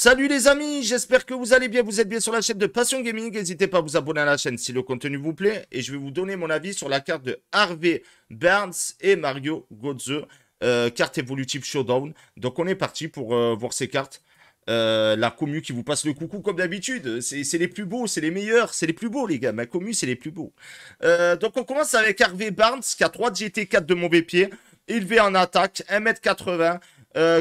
Salut les amis, j'espère que vous allez bien, vous êtes bien sur la chaîne de Passion Gaming, n'hésitez pas à vous abonner à la chaîne si le contenu vous plaît, et je vais vous donner mon avis sur la carte de Harvey Barnes et Mario Godze, euh, carte évolutive Showdown. Donc on est parti pour euh, voir ces cartes, euh, la commu qui vous passe le coucou comme d'habitude, c'est les plus beaux, c'est les meilleurs, c'est les plus beaux les gars, ma commu c'est les plus beaux. donc on commence avec Harvey Barnes qui a 3 GT4 de mauvais pied, élevé en attaque, 1m80,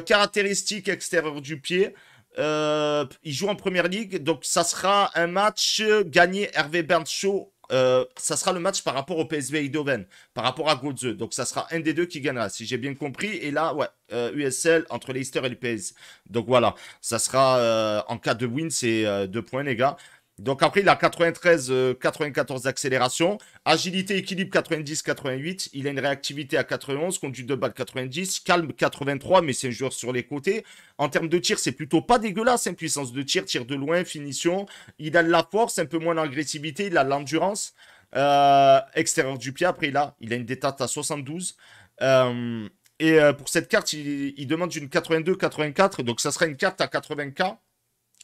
Caractéristique extérieures du pied, euh, il joue en première ligue, donc ça sera un match gagné Hervé Bernshaw euh, ça sera le match par rapport au PSV Eindhoven, par rapport à Goethe Donc, ça sera un des deux qui gagnera, si j'ai bien compris. Et là, ouais, USL euh, entre Leicester et le PS. Donc, voilà, ça sera en cas de win, c'est deux points, les gars. Donc après, il a 93, 94 d'accélération. Agilité, équilibre 90, 88. Il a une réactivité à 91, conduit de balle 90, calme 83, mais c'est un joueur sur les côtés. En termes de tir, c'est plutôt pas dégueulasse. Hein, puissance de tir, tir de loin, finition. Il a de la force, un peu moins d'agressivité, il a de l'endurance. Euh, extérieur du pied, après là, il a une détente à 72. Euh, et euh, pour cette carte, il, il demande une 82-84, donc ça sera une carte à 80K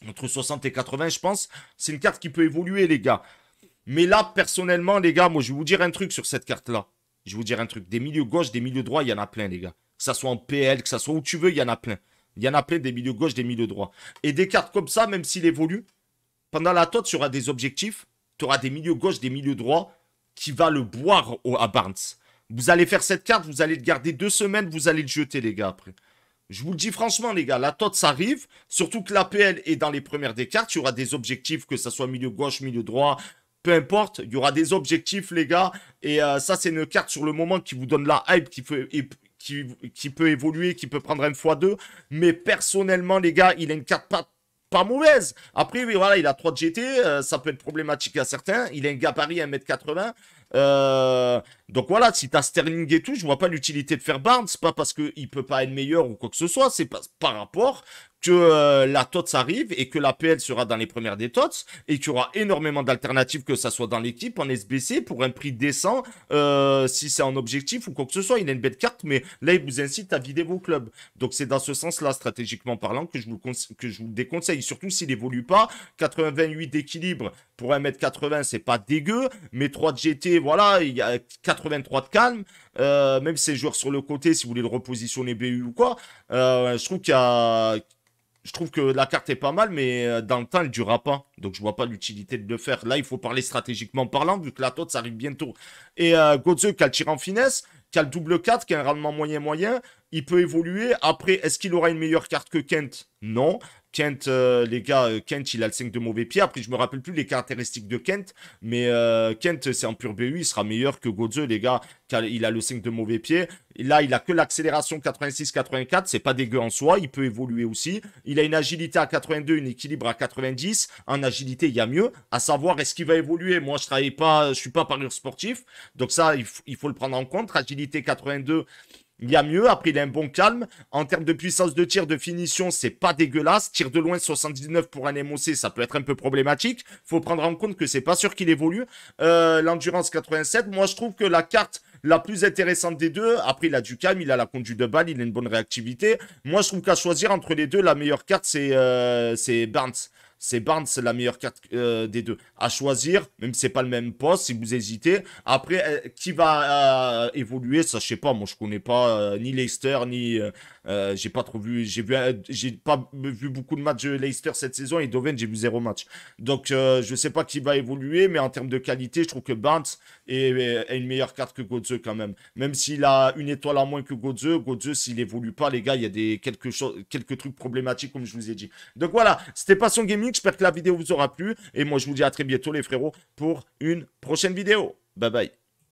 entre 60 et 80, je pense. C'est une carte qui peut évoluer, les gars. Mais là, personnellement, les gars, moi, je vais vous dire un truc sur cette carte-là. Je vais vous dire un truc. Des milieux gauche, des milieux droits, il y en a plein, les gars. Que ça soit en PL, que ça soit où tu veux, il y en a plein. Il y en a plein des milieux gauche, des milieux droits. Et des cartes comme ça, même s'il évolue, pendant la tote, tu auras des objectifs. Tu auras des milieux gauche, des milieux droits qui va le boire à Barnes. Vous allez faire cette carte, vous allez le garder deux semaines, vous allez le jeter, les gars, après. Je vous le dis franchement, les gars, la TOT, ça arrive. Surtout que l'APL est dans les premières des cartes. Il y aura des objectifs, que ce soit milieu gauche, milieu droit, peu importe. Il y aura des objectifs, les gars. Et euh, ça, c'est une carte sur le moment qui vous donne la hype, qui peut, peut évoluer, qui peut prendre un x2. Mais personnellement, les gars, il a une carte pas mauvaise. Après, oui, voilà, il a 3 GT, euh, ça peut être problématique à certains. Il a un gabarit 1m80. Euh, donc voilà, si t'as Sterling et tout, je vois pas l'utilité de faire Barnes. Pas parce il peut pas être meilleur ou quoi que ce soit, c'est par rapport que euh, la TOTS arrive et que la pl sera dans les premières des TOTS et qu'il y aura énormément d'alternatives, que ça soit dans l'équipe, en SBC, pour un prix décent, euh, si c'est en objectif ou quoi que ce soit. Il a une belle carte, mais là, il vous incite à vider vos clubs. Donc, c'est dans ce sens-là, stratégiquement parlant, que je vous, que je vous déconseille. Surtout s'il évolue pas, 88 d'équilibre pour 1m80, c'est pas dégueu, mais 3 de GT, voilà, il y a 83 de calme, euh, même ces joueurs sur le côté, si vous voulez le repositionner BU ou quoi, euh, je trouve qu'il y a je trouve que la carte est pas mal, mais euh, dans le temps, elle durera pas. Donc, je vois pas l'utilité de le faire. Là, il faut parler stratégiquement parlant, vu que la tote, ça arrive bientôt. Et euh, Godze, tire en finesse, le double 4, qui a un rendement moyen-moyen, il peut évoluer. Après, est-ce qu'il aura une meilleure carte que Kent Non. Kent, euh, les gars, euh, Kent, il a le 5 de mauvais pied. Après, je me rappelle plus les caractéristiques de Kent. Mais euh, Kent, c'est en pur BU. Il sera meilleur que Godze, les gars. car Il a le 5 de mauvais pied. là, il a que l'accélération 86-84. C'est pas dégueu en soi. Il peut évoluer aussi. Il a une agilité à 82, une équilibre à 90. En agilité, il y a mieux. À savoir, est-ce qu'il va évoluer Moi, je travaille pas, je suis pas parieur sportif. Donc ça, il, il faut le prendre en compte. Agilité 82, il y a mieux. Après, il a un bon calme. En termes de puissance de tir, de finition, c'est pas dégueulasse. Tir de loin 79 pour un MOC, ça peut être un peu problématique. Faut prendre en compte que c'est pas sûr qu'il évolue. Euh, l'endurance 87, moi je trouve que la carte la plus intéressante des deux, après il a du calme, il a la conduite de balle, il a une bonne réactivité. Moi je trouve qu'à choisir entre les deux, la meilleure carte c'est euh, c'est Barnes c'est Barnes, c'est la meilleure carte euh, des deux. À choisir, même si c'est pas le même poste, si vous hésitez. Après, euh, qui va euh, évoluer, ça je sais pas. Moi je connais pas ni Leicester ni euh, j'ai pas trop vu, j'ai euh, j'ai pas vu beaucoup de matchs Leicester cette saison et Doven, j'ai vu zéro match. Donc, euh, je sais pas qui va évoluer, mais en termes de qualité, je trouve que Barnes Est une meilleure carte que Godze quand même. Même s'il a une étoile en moins que Godze, Godze, s'il évolue pas, les gars, il y a des quelques trucs problématiques, comme je vous ai dit. Donc voilà, c'était Passion Gaming. J'espère que la vidéo vous aura plu. Et moi, je vous dis à très bientôt, les frérots, pour une prochaine vidéo. Bye bye.